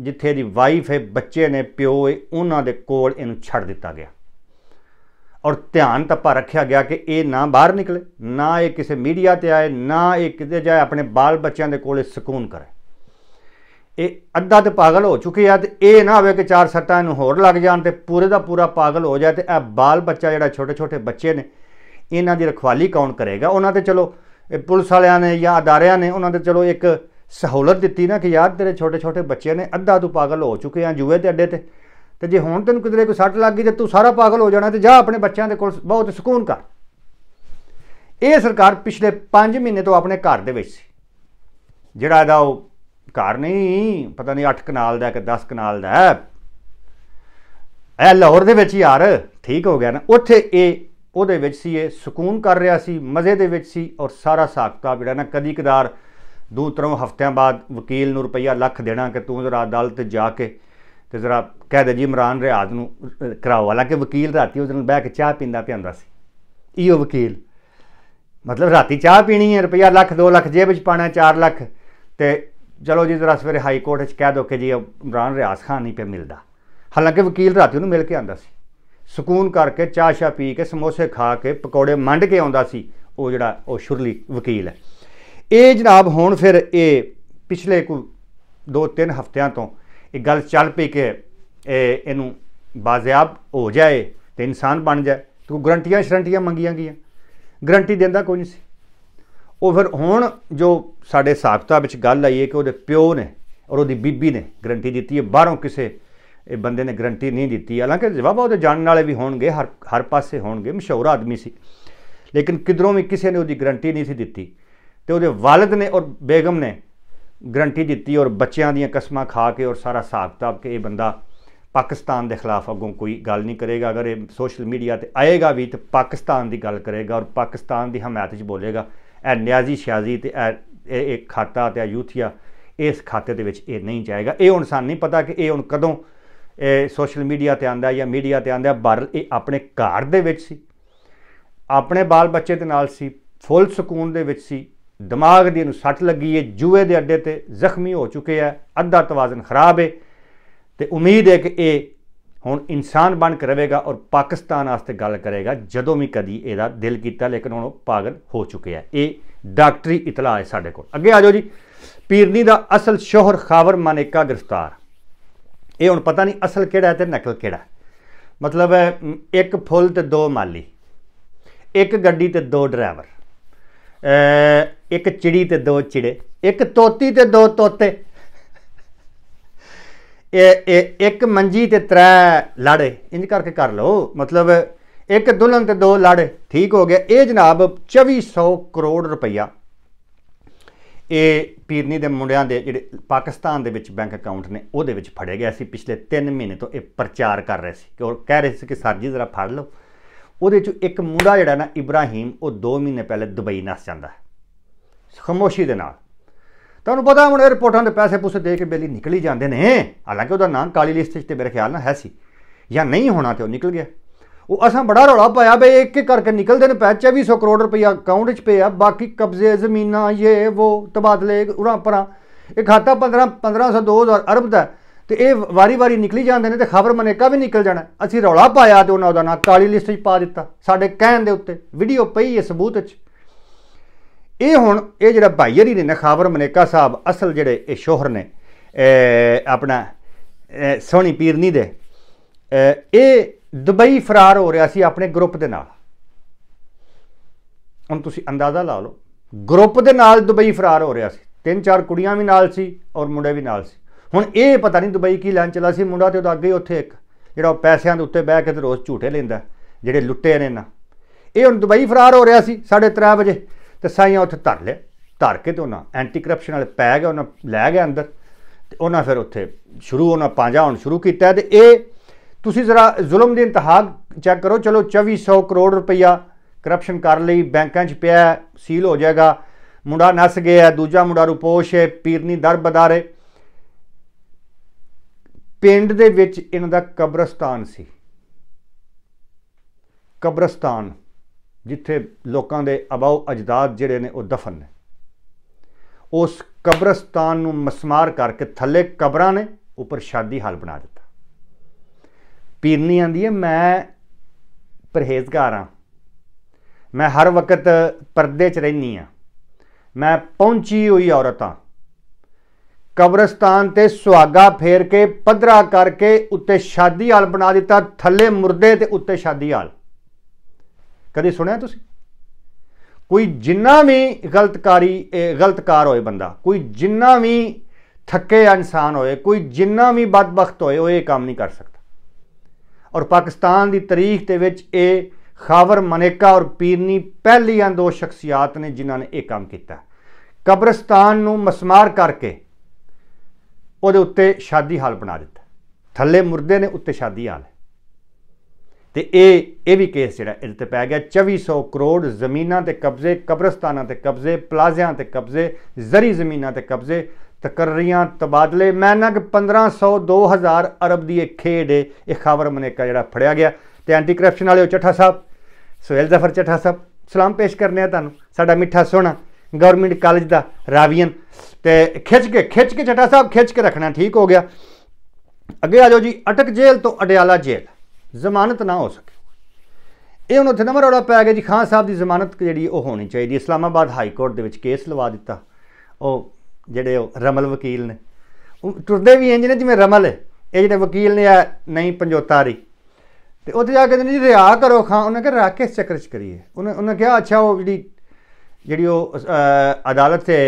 ਜਿੱਥੇ ਦੀ ਵਾਈਫ ਹੈ ਬੱਚੇ ਨੇ ਪਿਓ ਹੈ ਉਹਨਾਂ ਦੇ ਕੋਲ ਇਹਨੂੰ ਛੱਡ ਦਿੱਤਾ ਗਿਆ ਔਰ ਧਿਆਨ ਤਾਂ ਪਾ ਰੱਖਿਆ ਗਿਆ ਕਿ ਇਹ ਨਾ ਬਾਹਰ ਨਿਕਲੇ ਨਾ ਇਹ ਕਿਸੇ ਮੀਡੀਆ ਤੇ ਆਏ ਨਾ ਇਹ ਕਿਤੇ ਜਾਏ ਆਪਣੇ ਬਾਲ ਬੱਚਿਆਂ ਦੇ ਕੋਲੇ ਸਕੂਨ ਕਰੇ ਇਹ ਅੱਧਾ ਤੇ ਪਾਗਲ ਹੋ ਚੁੱਕੇ ਆ ਤੇ ਇਹ ਨਾ ਹੋਵੇ ਕਿ ਚਾਰ ਸੱਟਾਂ ਨੂੰ ਹੋਰ ਲੱਗ ਜਾਣ ਤੇ ਪੂਰੇ ਦਾ ਪੂਰਾ ਪਾਗਲ ਹੋ ਜਾਏ ਤੇ ਇਹ ਬਾਲ ਬੱਚਾ ਜਿਹੜਾ ਛੋਟੇ ਛੋਟੇ ਬੱਚੇ ਨੇ ਇਹਨਾਂ ਦੀ ਰਖਵਾਲੀ ਕੌਣ ਕਰੇਗਾ ਉਹਨਾਂ ਤੇ ਚਲੋ ਇਹ ਪੁਲਿਸ ਵਾਲਿਆਂ ਨੇ ਜਾਂ ਅਦਾਰਿਆਂ ਨੇ ਉਹਨਾਂ ਦੇ ਚਲੋ ਇੱਕ ਸਹੂਲਤ ਦਿੱਤੀ ਨਾ ਕਿ ਯਾਰ ਤੇਰੇ ਛੋਟੇ ਛੋਟੇ ਬੱਚੇ ਨੇ ਅੱਧਾ ਤੂੰ ਪਾਗਲ ਹੋ ਚੁੱਕੇ ਆ ਜੂਏ ਤੇ ਅੱਡੇ ਤੇ ਤੇ ਜੇ ਹੁਣ ਤੈਨੂੰ ਕਿਤੇ ਕੋਈ ਸੱਟ ਲੱਗ ਗਈ ਤੇ ਤੂੰ ਸਾਰਾ ਪਾਗਲ ਹੋ ਜਾਣਾ ਤੇ ਜਾ ਆਪਣੇ ਬੱਚਿਆਂ ਦੇ ਕੋਲ ਬਹੁਤ ਸਕੂਨ ਕਰ ਇਹ ਸਰਕਾਰ ਪਿਛਲੇ 5 ਮਹੀਨੇ ਤੋਂ ਆਪਣੇ ਘਰ ਦੇ ਵਿੱਚ ਸੀ ਜਿਹੜਾ ਇਹਦਾ ਉਹ ਘਰ ਨਹੀਂ ਪਤਾ ਨਹੀਂ 8 ਕਨਾਲ ਦਾ ਕਿ 10 ਕਨਾਲ ਦਾ ਐ ਲਾਹੌਰ ਦੇ ਵਿੱਚ ਯਾਰ ਠੀਕ ਹੋ ਗਿਆ ਨਾ ਉੱਥੇ ਇਹ ਉਹਦੇ ਵਿੱਚ ਸੀ ਇਹ ਸਕੂਨ ਕਰ ਰਿਹਾ ਸੀ ਮਜ਼ੇ ਦੇ ਵਿੱਚ ਸੀ ਔਰ ਸਾਰਾ ਸਾਖਤਾ ਜਿਹੜਾ ਨਾ ਕਦੀ ਕਦਾਰ ਦੋ ਤਰ੍ਹਾਂ ਹਫ਼ਤਿਆਂ ਬਾਅਦ ਵਕੀਲ ਨੂੰ ਰੁਪਈਆ ਲੱਖ ਦੇਣਾ ਕਿ ਤੂੰ ਜ਼ਰਾ ਅਦਾਲਤ ਤੇ ਜਾ ਕੇ ਤੇ ਜ਼ਰਾ ਕਹਿ ਦੇ ਜੀ ਇਮਰਾਨ ਰਿਆਜ਼ ਨੂੰ ਕਰਾਓ ਹਾਲਾਂਕਿ ਵਕੀਲ ਰਾਤੀ ਉਹਦੇ ਨਾਲ ਬਹਿ ਕੇ ਚਾਹ ਪੀਂਦਾ ਪਿਆਂਦਾ ਸੀ ਇਹੋ ਵਕੀਲ ਮਤਲਬ ਰਾਤੀ ਚਾਹ ਪੀਣੀ ਹੈ ਰੁਪਈਆ ਲੱਖ 2 ਲੱਖ ਜੇਬ ਵਿੱਚ ਪਾਣਾ 4 ਲੱਖ ਤੇ ਚਲੋ ਜੀ ਜਰਾ ਸਵੇਰੇ ਹਾਈ ਕੋਰਟ ਵਿੱਚ ਕਹਿ ਦੋ ਕਿ ਜੀ ਇਮਰਾਨ ਰਿਆਜ਼ ਖਾਨ ਨਹੀਂ ਪੇ ਮਿਲਦਾ ਹਾਲਾਂਕਿ ਵਕੀਲ ਰਾਤੀ ਉਹਨੂੰ ਮਿਲ ਕੇ ਆਂਦਾ ਸੀ ਸਕੂਨ ਕਰਕੇ ਚਾਹ ਸ਼ਾ ਪੀ ਕੇ ਸਮੋਸੇ ਖਾ ਕੇ ਪਕੌੜੇ ਮੰਡ ਕੇ ਆਉਂਦਾ ਸੀ ਉਹ ਜਿਹੜਾ ਉਹ ਸ਼ੁਰਲੀ ਵਕੀਲ ਹੈ ਇਹ ਜਨਾਬ ਹੁਣ ਫਿਰ ਇਹ ਪਿਛਲੇ ਕੁ 2-3 ਹਫ਼ਤਿਆਂ ਤੋਂ ਇਹ ਗੱਲ ਚੱਲ ਪਈ ਕਿ ਇਹ ਇਹਨੂੰ ਬਾਜ਼ਿਆਬ ਹੋ ਜਾਏ ਤੇ ਇਨਸਾਨ ਬਣ ਜਾਏ ਤੂੰ ਗਰੰਟੀਆਂ ਸ਼ਰੰਟੀਆਂ ਮੰਗੀਆਂ ਗਈਆਂ ਗਰੰਟੀ ਦਿੰਦਾ ਕੋਈ ਨਹੀਂ ਸੀ ਉਹ ਫਿਰ ਹੁਣ ਜੋ ਸਾਡੇ ਸਾਖਤਾ ਵਿੱਚ ਗੱਲ ਆਈ ਹੈ ਕਿ ਉਹਦੇ ਪਿਓ ਨੇ ਔਰ ਉਹਦੀ ਬੀਬੀ ਨੇ ਗਰੰਟੀ ਦਿੱਤੀ ਹੈ ਬਾਹਰੋਂ ਕਿਸੇ ਇਹ ਬੰਦੇ ਨੇ ਗਰੰਟੀ ਨਹੀਂ ਦਿੱਤੀ ਹਾਲਾਂਕਿ ਜਵਾਬ ਉਹਦੇ ਜਾਣਨ ਵਾਲੇ ਵੀ ਹੋਣਗੇ ਹਰ ਹਰ ਪਾਸੇ ਹੋਣਗੇ ਮਸ਼ਹੂਰ ਆਦਮੀ ਸੀ ਲੇਕਿਨ ਕਿਧਰੋਂ ਵੀ ਕਿਸੇ ਨੇ ਉਹਦੀ ਗਰੰਟੀ ਨਹੀਂ ਸੀ ਦਿੱਤੀ ਤੇ ਉਹਦੇ ਵਾਲਿਦ ਨੇ ਔਰ ਬੇਗਮ ਨੇ ਗਰੰਟੀ ਦਿੱਤੀ ਔਰ ਬੱਚਿਆਂ ਦੀਆਂ ਕਸਮਾਂ ਖਾ ਕੇ ਔਰ ਸਾਰਾ ਹਿਸਾਬ ਕਿ ਇਹ ਬੰਦਾ ਪਾਕਿਸਤਾਨ ਦੇ ਖਿਲਾਫ ਅੱਗੋਂ ਕੋਈ ਗੱਲ ਨਹੀਂ ਕਰੇਗਾ ਅਗਰ ਇਹ ਸੋਸ਼ਲ ਮੀਡੀਆ ਤੇ ਆਏਗਾ ਵੀ ਤੇ ਪਾਕਿਸਤਾਨ ਦੀ ਗੱਲ ਕਰੇਗਾ ਔਰ ਪਾਕਿਸਤਾਨ ਦੀ ਹਮਾਇਤ 'ਚ ਬੋਲੇਗਾ ਇਹ ਨਿਆਜ਼ੀ ਸ਼ਿਆਜ਼ੀ ਤੇ ਇਹ ਇੱਕ ਖਾਤਾ ਤੇ ਯੂਥੀਆ ਇਸ ਖਾਤੇ ਦੇ ਵਿੱਚ ਇਹ ਨਹੀਂ ਜਾਏਗਾ ਇਹ ਹੁਣ ਸਾਨੂੰ ਨਹੀਂ ਪਤਾ ਕਿ ਇਹ ਹੁਣ ਕਦੋਂ ਇਹ ਸੋਸ਼ਲ ਮੀਡੀਆ ਤੇ ਆਂਦਾ ਜਾਂ ਮੀਡੀਆ ਤੇ ਆਂਦਾ ਬਰ ਇਹ ਆਪਣੇ ਘਰ ਦੇ ਵਿੱਚ ਸੀ ਆਪਣੇ ਬਾਲ ਬੱਚੇ ਦੇ ਨਾਲ ਸੀ ਫੁੱਲ ਸਕੂਨ ਦੇ ਵਿੱਚ ਸੀ ਦਿਮਾਗ ਦੀ ਨੂੰ ਸੱਟ ਲੱਗੀ ਹੈ ਜੂਏ ਦੇ ਅੱਡੇ ਤੇ ਜ਼ਖਮੀ ਹੋ ਚੁੱਕੇ ਆ ਅੱਧਾ ਤਵਾਜ਼ਨ ਖਰਾਬ ਹੈ ਤੇ ਉਮੀਦ ਹੈ ਕਿ ਇਹ ਹੁਣ ਇਨਸਾਨ ਬਣ ਕੇ ਰਹੇਗਾ ਔਰ ਪਾਕਿਸਤਾਨ ਵਾਸਤੇ ਗੱਲ ਕਰੇਗਾ ਜਦੋਂ ਵੀ ਕਦੀ ਇਹਦਾ ਦਿਲ ਕੀਤਾ ਲੇਕਿਨ ਹੁਣ ਉਹ ਪਾਗਲ ਹੋ ਚੁੱਕਿਆ ਇਹ ਡਾਕਟਰੀ ਇਤਲਾਹ ਹੈ ਸਾਡੇ ਕੋਲ ਅੱਗੇ ਆ ਜਾਓ ਜੀ ਪੀਰਨੀ ਦਾ ਅਸਲ ਸ਼ੋਹਰ ਖਾਵਰ ਮਾਨੇਕਾ ਗ੍ਰਿਫਤਾਰ ਇਹ ਹੁਣ ਪਤਾ ਨਹੀਂ ਅਸਲ ਕਿਹੜਾ ਹੈ ਤੇ ਨਕਲ ਕਿਹੜਾ ਮਤਲਬ ਹੈ ਇੱਕ ਫੁੱਲ ਤੇ ਦੋ ਮਾਲੀ ਇੱਕ ਗੱਡੀ ਤੇ ਦੋ ਡਰਾਈਵਰ ਇੱਕ ਚਿੜੀ ਤੇ ਦੋ ਚਿੜੇ ਇੱਕ ਤੋਤੀ ਤੇ ਦੋ ਤੋਤੇ ਇਹ ਇੱਕ ਮੰਜੀ ਤੇ ਤਰੇ ਲੜ ਇੰਜ ਕਰਕੇ ਕਰ ਲਓ ਮਤਲਬ ਇੱਕ ਦੁਲਨ ਤੇ ਦੋ ਲੜ ਠੀਕ ਹੋ ਗਿਆ ਇਹ ਜਨਾਬ 2400 ਕਰੋੜ ਰੁਪਈਆ ਇਹ ਪੀਰਨੀ ਦੇ ਮੁੰਡਿਆਂ ਦੇ ਜਿਹੜੇ ਪਾਕਿਸਤਾਨ ਦੇ ਵਿੱਚ ਬੈਂਕ ਅਕਾਊਂਟ ਨੇ ਉਹਦੇ ਵਿੱਚ ਫੜੇ ਗਿਆ ਸੀ ਪਿਛਲੇ 3 ਮਹੀਨੇ ਤੋਂ ਇਹ ਪ੍ਰਚਾਰ ਕਰ ਰਹੇ ਸੀ ਕਿ ਉਹ ਕਹਿ ਰਹੇ ਸੀ ਕਿ ਸਰ ਜੀ ਜ਼ਰਾ ਫੜ ਲਓ ਉਹਦੇ ਚੋਂ ਇੱਕ ਮੁੰਡਾ ਜਿਹੜਾ ਨਾ ਇਬਰਾਹੀਮ ਉਹ 2 ਮਹੀਨੇ ਪਹਿਲੇ ਦੁਬਈ ਨਸ ਜਾਂਦਾ ਖਮੋਸ਼ੀ ਦੇ ਨਾਲ ਤੁਹਾਨੂੰ ਪਤਾ ਹੁਣ 에어ਪੋਰਟਾਂ ਦੇ ਪੈਸੇ ਪੂਸੇ ਦੇ ਕੇ ਬੇਲੀ ਨਿਕਲੀ ਜਾਂਦੇ ਨੇ ਹਾਲਾਂਕਿ ਉਹਦਾ ਨਾਂ ਕਾਲੀ ਲਿਸਟ 'ਚ ਤੇ ਮੇਰੇ ਖਿਆਲ ਨਾਲ ਹੈ ਸੀ ਜਾਂ ਨਹੀਂ ਹੋਣਾ ਤੇ ਉਹ ਨਿਕਲ ਗਿਆ ਉਹ ਅਸਾਂ ਬੜਾ ਰੌਲਾ ਪਾਇਆ ਬਈ ਇੱਕ ਇੱਕ ਕਰਕੇ ਨਿਕਲਦੇ ਨੇ ਪੈ 2400 ਕਰੋੜ ਰੁਪਇਆ ਅਕਾਊਂਟ 'ਚ ਪਿਆ ਬਾਕੀ ਕਬਜ਼ੇ ਜ਼ਮੀਨਾਂ ਇਹ ਉਹ ਤਬਾਦਲੇ ਉਰਾਂ ਪਰਾਂ ਇਹ ਖਾਤਾ 15 1500 2000 ਅਰਬ ਦਾ ਤੇ ਇਹ ਵਾਰੀ-ਵਾਰੀ ਨਿਕਲੀ ਜਾਂਦੇ ਨੇ ਤੇ ਖਬਰ ਮਨੇਕਾ ਵੀ ਨਿਕਲ ਜਾਣਾ ਅਸੀਂ ਰੌਲਾ ਪਾਇਆ ਤੇ ਉਹਨਾਂ ਉਹਦਾ ਨਾਂ ਕਾਲੀ ਲਿਸਟ 'ਚ ਪਾ ਦਿੱਤਾ ਸਾਡੇ ਕਹਿਣ ਦੇ ਉੱਤੇ ਵੀਡੀਓ ਪਈ ਹੈ ਸਬੂਤ 'ਚ ਇਹ ਹੁਣ ਇਹ ਜਿਹੜਾ ਭਾਈ ਹਰੀ ਨੇ ਨਾ ਖਾਬਰ ਮਨੇਕਾ ਸਾਹਿਬ ਅਸਲ ਜਿਹੜੇ ਇਹ ਸ਼ੋਹਰ ਨੇ ਆਪਣਾ ਸੋਹਣੀ ਪੀਰਨੀ ਦੇ ਇਹ ਦੁਬਈ ਫਰਾਰ ਹੋ ਰਿਹਾ ਸੀ ਆਪਣੇ ਗਰੁੱਪ ਦੇ ਨਾਲ ਹੁਣ ਤੁਸੀਂ ਅੰਦਾਜ਼ਾ ਲਾ ਲਓ ਗਰੁੱਪ ਦੇ ਨਾਲ ਦੁਬਈ ਫਰਾਰ ਹੋ ਰਿਹਾ ਸੀ ਤਿੰਨ ਚਾਰ ਕੁੜੀਆਂ ਵੀ ਨਾਲ ਸੀ ਔਰ ਮੁੰਡੇ ਵੀ ਨਾਲ ਸੀ ਹੁਣ ਇਹ ਪਤਾ ਨਹੀਂ ਦੁਬਈ ਕੀ ਲੈਣ ਚਲਾ ਸੀ ਮੁੰਡਾ ਤੇ ਉਹਦਾ ਅੱਗੇ ਉੱਥੇ ਇੱਕ ਜਿਹੜਾ ਪੈਸਿਆਂ ਦੇ ਉੱਤੇ ਬਹਿ ਕੇ ਤੇ ਰੋਜ਼ ਝੂਠੇ ਲੈਂਦਾ ਜਿਹੜੇ ਲੁੱਟੇ ਨੇ ਨਾ ਇਹ ਹੁਣ ਦੁਬਈ ਫਰਾਰ ਹੋ ਰਿਹਾ ਸੀ 3:30 ਵਜੇ ਤੇ ਸਾਈਆਂ ਉੱਥੇ ਧਰ ਲਿਆ ਧਰ ਕੇ ਤੇ ਉਹਨਾਂ ਐਂਟੀ ਕਰਪਸ਼ਨ ਵਾਲੇ ਪੈ ਗਏ ਉਹਨਾਂ ਲੈ ਗਏ ਅੰਦਰ ਤੇ ਉਹਨਾਂ ਫਿਰ ਉੱਥੇ ਸ਼ੁਰੂ ਉਹਨਾਂ ਪਾਂਜਾ ਹੁਣ ਸ਼ੁਰੂ ਕੀਤਾ ਤੇ ਇਹ ਤੁਸੀਂ ਜ਼ਰਾ ਜ਼ੁਲਮ ਦੇ ਇੰਤਹਾ ਚੈੱਕ ਕਰੋ ਚਲੋ 2400 ਕਰੋੜ ਰੁਪਇਆ ਕਰਪਸ਼ਨ ਕਰ ਲਈ ਬੈਂਕਾਂ 'ਚ ਪਿਆ ਸੀਲ ਹੋ ਜਾਏਗਾ ਮੁੰਡਾ ਨਸ ਗਿਆ ਦੂਜਾ ਮੁੰਡਾ ਰੂਪੋਸ਼ ਹੈ ਪੀਰਨੀ ਦਰ ਬਦਾਰੇ ਪਿੰਡ ਦੇ ਵਿੱਚ ਇਹਨਾਂ ਦਾ ਕਬਰਸਤਾਨ ਸੀ ਕਬਰਸਤਾਨ ਜਿੱਥੇ ਲੋਕਾਂ ਦੇ ਅਬਾਉ ਅਜਦਾਦ ਜਿਹੜੇ ਨੇ ਉਹ ਦਫਨ ਨੇ ਉਸ ਕਬਰਸਤਾਨ ਨੂੰ ਮਸਮਾਰ ਕਰਕੇ ਥੱਲੇ ਕਬਰਾਂ ਨੇ ਉੱਪਰ ਸ਼ਾਦੀ ਹਾਲ ਬਣਾ ਦਿੱਤਾ ਪੀਰਨੀ ਆਂਦੀ ਹੈ ਮੈਂ ਪਰਹੇਜ਼ਗਾਰ ਆ ਮੈਂ ਹਰ ਵਕਤ ਪਰਦੇ 'ਚ ਰਹਿਨੀ ਆ ਮੈਂ ਪਹੁੰਚੀ ਹੋਈ ਔਰਤਾਂ ਕਬਰਸਤਾਨ ਤੇ ਸੁਹਾਗਾ ਫੇਰ ਕੇ ਪਧਰਾ ਕਰਕੇ ਉੱਤੇ ਸ਼ਾਦੀ ਹਾਲ ਬਣਾ ਦਿੱਤਾ ਥੱਲੇ ਮੁਰਦੇ ਤੇ ਉੱਤੇ ਸ਼ਾਦੀ ਹਾਲ ਕਦੇ ਸੁਣਿਆ ਤੁਸੀਂ ਕੋਈ ਜਿੰਨਾ ਵੀ ਗਲਤਕਾਰੀ ਗਲਤਕਾਰ ਹੋਏ ਬੰਦਾ ਕੋਈ ਜਿੰਨਾ ਵੀ ਥੱਕੇ ਇਨਸਾਨ ਹੋਏ ਕੋਈ ਜਿੰਨਾ ਵੀ ਬਦਬਖਤ ਹੋਏ ਉਹ ਇਹ ਕੰਮ ਨਹੀਂ ਕਰ ਸਕਦਾ ਔਰ ਪਾਕਿਸਤਾਨ ਦੀ ਤਾਰੀਖ ਦੇ ਵਿੱਚ ਇਹ ਖਾਵਰ ਮਨੇਕਾ ਔਰ ਪੀਰਨੀ ਪਹਿਲੀਆਂ ਦੋ ਸ਼ਖਸੀਅਤ ਨੇ ਜਿਨ੍ਹਾਂ ਨੇ ਇਹ ਕੰਮ ਕੀਤਾ ਕਬਰਸਤਾਨ ਨੂੰ ਮਸਮਾਰ ਕਰਕੇ ਉਹਦੇ ਉੱਤੇ ਸ਼ਾਦੀ ਹਾਲ ਬਣਾ ਦਿੱਤਾ ਥੱਲੇ ਮੁਰਦੇ ਨੇ ਉੱਤੇ ਸ਼ਾਦੀ ਹਾਲ ਤੇ ਇਹ ਇਹ ਵੀ ਕੇਸ ਜਿਹੜਾ ਇਹਦੇ ਤੇ ਪੈ ਗਿਆ 2400 ਕਰੋੜ ਜ਼ਮੀਨਾਂ ਤੇ ਕਬਜ਼ੇ ਕਬਰਸਤਾਨਾਂ ਤੇ ਕਬਜ਼ੇ ਪਲਾਜ਼ਿਆਂ ਤੇ ਕਬਜ਼ੇ ਜ਼ਰੀ ਜ਼ਮੀਨਾਂ ਤੇ ਕਬਜ਼ੇ ਤਕਰਰੀਆਂ ਤਬਾਦਲੇ ਮੈਨਾਂ ਕਿ 1500 2000 ਅਰਬ ਦੀ ਇਹ ਖੇਡ ਹੈ ਇਹ ਮਨੇ ਮਨੇਕਾ ਜਿਹੜਾ ਫੜਿਆ ਗਿਆ ਤੇ ਐਂਟੀ ਕਰਪਸ਼ਨ ਵਾਲੇ ਚੱਠਾ ਸਾਹਿਬ ਸੁਹੇਲ ਜ਼ਫਰ ਚੱਠਾ ਸਾਹਿਬ ਸਲਾਮ ਪੇਸ਼ ਕਰਨੇ ਆ ਤੁਹਾਨੂੰ ਸਾਡਾ ਮਿੱਠਾ ਸੋਨਾ ਗਵਰਨਮੈਂਟ ਕਾਲਜ ਦਾ ਰਾਵੀਅਨ ਤੇ ਖਿੱਚ ਕੇ ਖਿੱਚ ਕੇ ਚੱਠਾ ਸਾਹਿਬ ਖਿੱਚ ਕੇ ਰੱਖਣਾ ਠੀਕ ਹੋ ਗਿਆ ਅੱਗੇ ਆ ਜਾਓ ਜੀ ਅਟਕ ਜੇਲ੍ਹ ਤੋਂ ਅਡਿਆਲਾ ਜੇਲ੍ਹ ਜ਼ਮਾਨਤ ਨਾ ਹੋ ਸਕੇ ਇਹ ਹੁਣ ਉੱਥੇ ਨੰਬਰ ਰੌਲਾ ਪੈ ਗਿਆ ਜੀ ਖਾਨ ਸਾਹਿਬ ਦੀ ਜ਼ਮਾਨਤ ਜਿਹੜੀ ਉਹ ਹੋਣੀ ਚਾਹੀਦੀ ਇਸਲਾਮਾਬਾਦ ਹਾਈ ਕੋਰਟ ਦੇ ਵਿੱਚ ਕੇਸ ਲਵਾ ਦਿੱਤਾ ਉਹ ਜਿਹੜੇ ਉਹ ਰਮਲ ਵਕੀਲ ਨੇ ਉਹ ਟੁਰਦੇ ਵੀ ਇੰਜ ਨੇ ਜਿਵੇਂ ਰਮਲ ਇਹ ਜਿਹੜੇ ਵਕੀਲ ਨੇ ਆ ਨਹੀਂ ਪੰਜੋਤਾਰੀ ਤੇ ਉੱਥੇ ਜਾ ਕੇ ਕਹਿੰਦੇ ਜੀ ਰਿਆ ਕਰੋ ਖਾਨ ਉਹਨੇ ਕਿਹਾ ਰਾਕੇ ਚੱਕਰ ਚ ਕਰੀਏ ਉਹਨੇ ਉਹਨੇ ਕਿਹਾ ਅੱਛਾ ਉਹ ਜਿਹੜੀ ਜਿਹੜੀ ਉਹ ਅਦਾਲਤ ਤੇ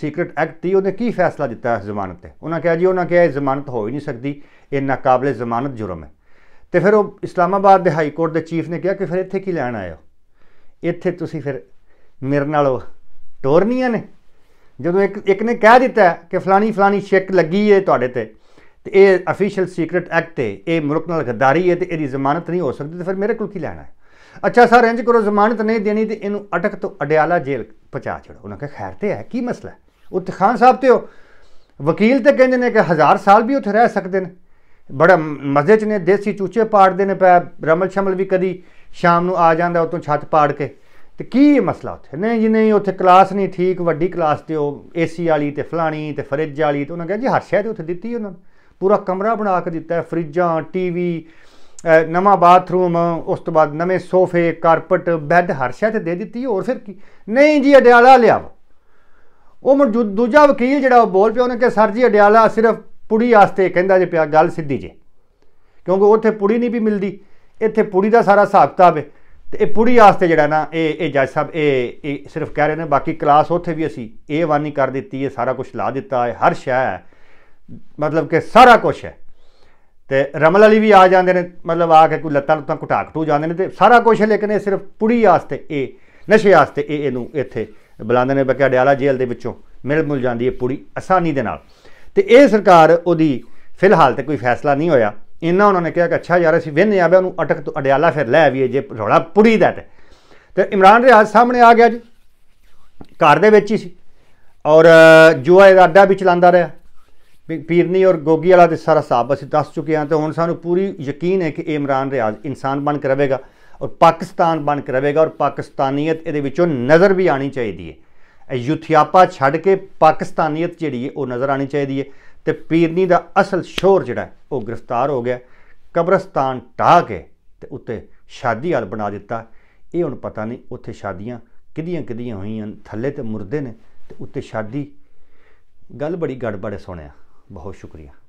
ਸੀਕ੍ਰੇਟ ਐਕਟ ਦੀ ਉਹਨੇ ਕੀ ਫੈਸਲਾ ਦਿੱਤਾ ਜ਼ਮਾਨਤ ਤੇ ਉਹਨਾਂ ਕਿਹਾ ਜੀ ਉਹਨਾਂ ਕਿਹਾ ਇਹ ਜ਼ਮਾਨਤ ਹੋ ਹੀ ਨਹੀਂ ਸਕਦੀ ਇਹ ਨਾਕਾਬਲੇ ਜ਼ਮਾਨਤ ਜੁਰਮ ਹੈ ਤੇ ਫਿਰ ਉਹ ਇਸਲਾਮਾਬਾਦ ਦੇ ਹਾਈ ਕੋਰਟ ਦੇ ਚੀਫ ਨੇ ਕਿਹਾ ਕਿ ਫਿਰ ਇੱਥੇ ਕੀ ਲੈਣ ਆਇਓ ਇੱਥੇ ਤੁਸੀਂ ਫਿਰ ਮੇਰੇ ਨਾਲ ਟੋਰਨੀਆਂ ਨੇ ਜਦੋਂ ਇੱਕ ਇੱਕ ਨੇ ਕਹਿ ਦਿੱਤਾ ਕਿ ਫਲਾਣੀ ਫਲਾਣੀ ਸ਼ੱਕ ਲੱਗੀ ਏ ਤੁਹਾਡੇ ਤੇ ਤੇ ਇਹ ਅਫੀਸ਼ੀਅਲ ਸੀਕ੍ਰੀਟ ਐਕਟ ਤੇ ਇਹ ਮੁਲਕ ਨਾਲ ਗਦਾਰੀ ਏ ਤੇ ਇਹਦੀ ਜ਼ਮਾਨਤ ਨਹੀਂ ਹੋ ਸਕਦੀ ਤੇ ਫਿਰ ਮੇਰੇ ਕੋਲ ਕੀ ਲੈਣਾ ਹੈ ਅੱਛਾ ਸਰ ਇੰਜ ਕਰੋ ਜ਼ਮਾਨਤ ਨਹੀਂ ਦੇਣੀ ਤੇ ਇਹਨੂੰ ਅਟਕ ਤੋਂ ਅਡਿਆਲਾ ਜੇਲ੍ਹ ਪਹੁੰਚਾ ਛੜੋ ਉਹਨਾਂ ਕਹੇ ਖੈਰ ਤੇ ਹੈ ਕੀ ਮਸਲਾ ਉਹ ਤਖਾਨ ਸਾਹਿਬ ਤੇ ਹੋ ਵਕੀਲ ਤੇ ਕਹਿੰਦੇ ਨੇ ਕਿ ਹਜ਼ਾਰ ਸਾਲ ਵੀ ਉੱਥੇ ਰਹਿ ਸਕਦੇ ਨੇ ਬੜਾ ਮਜ਼ੇ ਚ ਨੇ ਦੇਸੀ ਚੂਚੇ ਪਾੜਦੇ ਨੇ ਪੈ ਰਮਲ ਸ਼ਮਲ ਵੀ ਕਦੀ ਸ਼ਾਮ ਨੂੰ ਆ ਜਾਂਦਾ ਉਤੋਂ ਛੱਤ ਪਾੜ ਕੇ ਤੇ ਕੀ ਮਸਲਾ ਉੱਥੇ ਨਹੀਂ ਜੀ ਨਹੀਂ ਉੱਥੇ ਕਲਾਸ ਨਹੀਂ ਠੀਕ ਵੱਡੀ ਕਲਾਸ ਤੇ ਉਹ ਏਸੀ ਵਾਲੀ ਤੇ ਫਲਾਣੀ ਤੇ ਫਰਿੱਜ ਵਾਲੀ ਤੇ ਉਹਨਾਂ ਕਹਿੰਦੇ ਜੀ ਹਰ ਸ਼ੈ ਤੇ ਉੱਥੇ ਦਿੱਤੀ ਉਹਨਾਂ ਨੂੰ ਪੂਰਾ ਕਮਰਾ ਬਣਾ ਕੇ ਦਿੱਤਾ ਹੈ ਫਰਿੱਜਾਂ ਟੀਵੀ ਨਵਾਂ ਬਾਥਰੂਮ ਉਸ ਤੋਂ ਬਾਅਦ ਨਵੇਂ ਸੋਫੇ ਕਾਰਪਟ ਬੈੱਡ ਹਰ ਸ਼ੈ ਤੇ ਦੇ ਦਿੱਤੀ ਹੋਰ ਫਿਰ ਕੀ ਨਹੀਂ ਜੀ ਅਡਿਆਲਾ ਲਿਆ ਉਹ ਮੌਜੂਦ ਦੂਜਾ ਵਕੀਲ ਜਿਹੜਾ ਉਹ ਬੋਲ ਪਿਆ ਉਹਨੇ ਕਿ ਸਰ ਜੀ ਅਡਿਆਲਾ ਸਿਰਫ ਪੁੜੀ ਆਸਤੇ ਕਹਿੰਦਾ ਜੇ ਪਿਆ ਗੱਲ ਸਿੱਧੀ ਜੇ ਕਿਉਂਕਿ ਉੱਥੇ ਪੁੜੀ ਨਹੀਂ ਵੀ ਮਿਲਦੀ ਇੱਥੇ ਪੁੜੀ ਦਾ ਸਾਰਾ ਹਿਸਾਬ ਕਿਤਾਬ ਹੈ ਤੇ ਇਹ ਪੁੜੀ ਆਸਤੇ ਜਿਹੜਾ ਨਾ ਇਹ ਇਹ ਜੱਜ ਸਾਹਿਬ ਇਹ ਇਹ ਸਿਰਫ ਕਹਿ ਰਹੇ ਨੇ ਬਾਕੀ ਕਲਾਸ ਉੱਥੇ ਵੀ ਅਸੀਂ ਇਹ ਵਾਨੀ ਕਰ ਦਿੱਤੀ ਹੈ ਸਾਰਾ ਕੁਝ ਲਾ ਦਿੱਤਾ ਹੈ ਹਰ ਸ਼ੈ ਮਤਲਬ ਕਿ ਸਾਰਾ ਕੁਝ ਹੈ ਤੇ ਰਮਲ ਅਲੀ ਵੀ ਆ ਜਾਂਦੇ ਨੇ ਮਤਲਬ ਆ ਕੇ ਕੋਈ ਲੱਤਾਂ ਲੁੱਤਾਂ ਘਟਾ ਘਟੂ ਜਾਂਦੇ ਨੇ ਤੇ ਸਾਰਾ ਕੁਝ ਹੈ ਲੇਕਿਨ ਇਹ ਸਿਰਫ ਪੁੜੀ ਆਸਤੇ ਇਹ ਨਸ਼ੇ ਆਸਤੇ ਇਹ ਇਹਨੂੰ ਇੱਥੇ ਬੁਲਾਉਂਦੇ ਨੇ ਬਕਿਆ ਡਿਆਲਾ ਜੇਲ੍ਹ ਦੇ ਵਿੱਚੋਂ ਮਿਲ ਮੁਲ ਜਾਂਦੀ ਹੈ ਪੁੜੀ ਆਸਾਨੀ ਦੇ ਨਾਲ ਤੇ ਇਹ ਸਰਕਾਰ ਉਹਦੀ ਫਿਲਹਾਲ ਤੇ ਕੋਈ ਫੈਸਲਾ ਨਹੀਂ ਹੋਇਆ ਇਹਨਾਂ ਉਹਨਾਂ ਨੇ ਕਿਹਾ ਕਿ ਅੱਛਾ ਯਾਰ ਅਸੀਂ ਵਿੰਨ ਆਵੇ ਉਹਨੂੰ ਅਟਕ ਤੋਂ ਅਡਿਆਲਾ ਫਿਰ ਲੈ ਆਵੀਏ ਜੇ ਰੌਲਾ ਪੁਰੀ ਦਾ ਤੇ ਇਮਰਾਨ ਰਿਆਜ਼ ਸਾਹਮਣੇ ਆ ਗਿਆ ਜੀ ਘਰ ਦੇ ਵਿੱਚ ਹੀ ਸੀ ਔਰ ਜੋ ਜੁਆ ਇਰਾਦਾ ਵੀ ਚਲਾਉਂਦਾ ਰਿਹਾ ਪੀਰਨੀ ਔਰ ਗੋਗੀ ਵਾਲਾ ਤੇ ਸਾਰਾ ਸਾਬ ਅਸੀਂ ਦੱਸ ਚੁੱਕੇ ਹਾਂ ਤੇ ਹੁਣ ਸਾਨੂੰ ਪੂਰੀ ਯਕੀਨ ਹੈ ਕਿ ਇਮਰਾਨ ਰਿਆਜ਼ ਇਨਸਾਨ ਬਣ ਕੇ ਰਹੇਗਾ ਔਰ ਪਾਕਿਸਤਾਨ ਬਣ ਕੇ ਰਹੇਗਾ ਔਰ ਪਾਕਿਸਤਾਨੀਅਤ ਇਹਦੇ ਵਿੱਚੋਂ ਨਜ਼ਰ ਵੀ ਆਣੀ ਚਾਹੀਦੀ ਹੈ ਯੁਥਿਆਪਾ ਛੱਡ ਕੇ ਪਾਕਿਸਤਾਨੀਅਤ ਜਿਹੜੀ ਹੈ ਉਹ ਨਜ਼ਰ ਆਣੀ ਚਾਹੀਦੀ ਹੈ ਤੇ ਪੀਰਨੀ ਦਾ ਅਸਲ ਸ਼ੋਰ ਜਿਹੜਾ ਉਹ ਗ੍ਰਿਫਤਾਰ ਹੋ ਗਿਆ ਕਬਰਸਤਾਨ ਢਾ ਕੇ ਤੇ ਉੱਤੇ ਸ਼ਾਦੀ ਹਾਲ ਬਣਾ ਦਿੱਤਾ ਇਹ ਹੁਣ ਪਤਾ ਨਹੀਂ ਉੱਥੇ ਸ਼ਾਦੀਆਂ ਕਿਦੀਆਂ ਕਿਦੀਆਂ ਹੋਈਆਂ ਥੱਲੇ ਤੇ ਮੁਰਦੇ ਨੇ ਤੇ ਉੱਤੇ ਸ਼ਾਦੀ ਗੱਲ ਬੜੀ ਗੜਬੜੇ ਸੁਣਿਆ ਬਹੁਤ ਸ਼ੁਕਰੀਆ